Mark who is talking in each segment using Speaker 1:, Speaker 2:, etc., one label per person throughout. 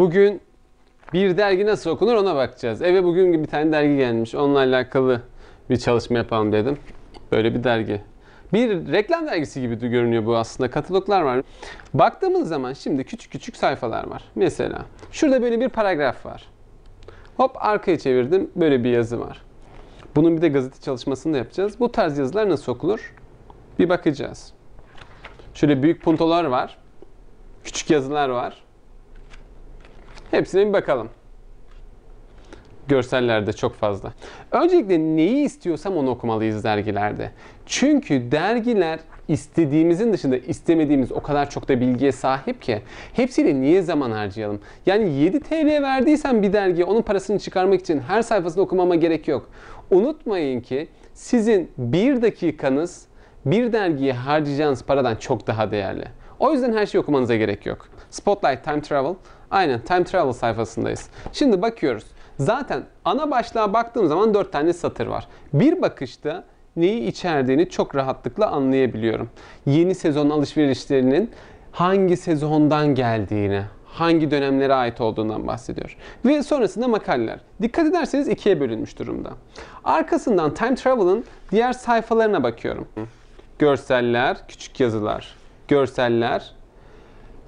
Speaker 1: Bugün bir dergi nasıl okunur ona bakacağız. Eve bugün bir tane dergi gelmiş. Onunla alakalı bir çalışma yapalım dedim. Böyle bir dergi. Bir reklam dergisi gibi de görünüyor bu aslında. Kataloglar var. Baktığımız zaman şimdi küçük küçük sayfalar var. Mesela şurada böyle bir paragraf var. Hop arkaya çevirdim. Böyle bir yazı var. Bunun bir de gazete çalışmasını da yapacağız. Bu tarz yazılar nasıl okulur? Bir bakacağız. Şöyle büyük puntolar var. Küçük yazılar var. Hepsine bir bakalım. Görsellerde çok fazla. Öncelikle neyi istiyorsam onu okumalıyız dergilerde. Çünkü dergiler istediğimizin dışında istemediğimiz o kadar çok da bilgiye sahip ki hepsiyle niye zaman harcayalım? Yani 7 TL verdiysen bir dergiye onun parasını çıkarmak için her sayfasını okumama gerek yok. Unutmayın ki sizin bir dakikanız bir dergiye harcayacağınız paradan çok daha değerli. O yüzden her şeyi okumanıza gerek yok. Spotlight Time Travel. Aynen Time Travel sayfasındayız. Şimdi bakıyoruz. Zaten ana başlığa baktığım zaman 4 tane satır var. Bir bakışta neyi içerdiğini çok rahatlıkla anlayabiliyorum. Yeni sezon alışverişlerinin hangi sezondan geldiğini, hangi dönemlere ait olduğundan bahsediyor. Ve sonrasında makaleler. Dikkat ederseniz ikiye bölünmüş durumda. Arkasından Time Travel'ın diğer sayfalarına bakıyorum. Görseller, küçük yazılar görseller.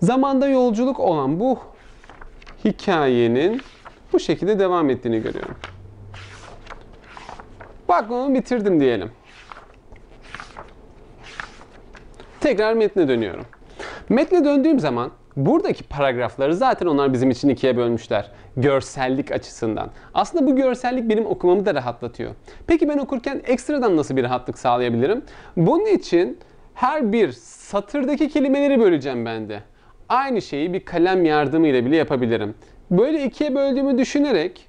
Speaker 1: Zamanda yolculuk olan bu hikayenin bu şekilde devam ettiğini görüyorum. Bakmamı bitirdim diyelim. Tekrar metne dönüyorum. Metne döndüğüm zaman buradaki paragrafları zaten onlar bizim için ikiye bölmüşler. Görsellik açısından. Aslında bu görsellik benim okumamı da rahatlatıyor. Peki ben okurken ekstradan nasıl bir rahatlık sağlayabilirim? Bunun için her bir satırdaki kelimeleri böleceğim ben de. Aynı şeyi bir kalem yardımıyla bile yapabilirim. Böyle ikiye böldüğümü düşünerek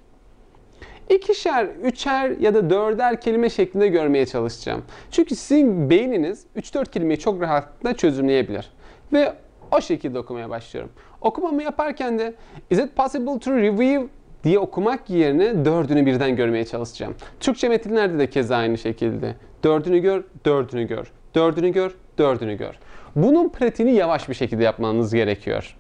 Speaker 1: ikişer, üçer ya da dörder kelime şeklinde görmeye çalışacağım. Çünkü sizin beyniniz 3-4 kelimeyi çok rahatlıkla çözümleyebilir. Ve o şekilde okumaya başlıyorum. Okumamı yaparken de is it possible to review diye okumak yerine dördünü birden görmeye çalışacağım. Türkçe metinlerde de keza aynı şekilde. Dördünü gör, dördünü gör dördünü gör, dördünü gör. Bunun pratiğini yavaş bir şekilde yapmanız gerekiyor.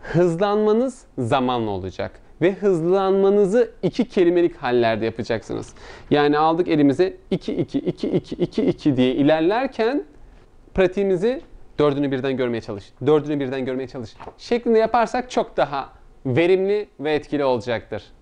Speaker 1: Hızlanmanız zamanla olacak ve hızlanmanızı iki kelimelik hallerde yapacaksınız. Yani aldık elimize 2 2 2 2 2 2 diye ilerlerken pratiğimizi dördünü birden görmeye çalış. Dördünü birden görmeye çalış. Şeklinde yaparsak çok daha verimli ve etkili olacaktır.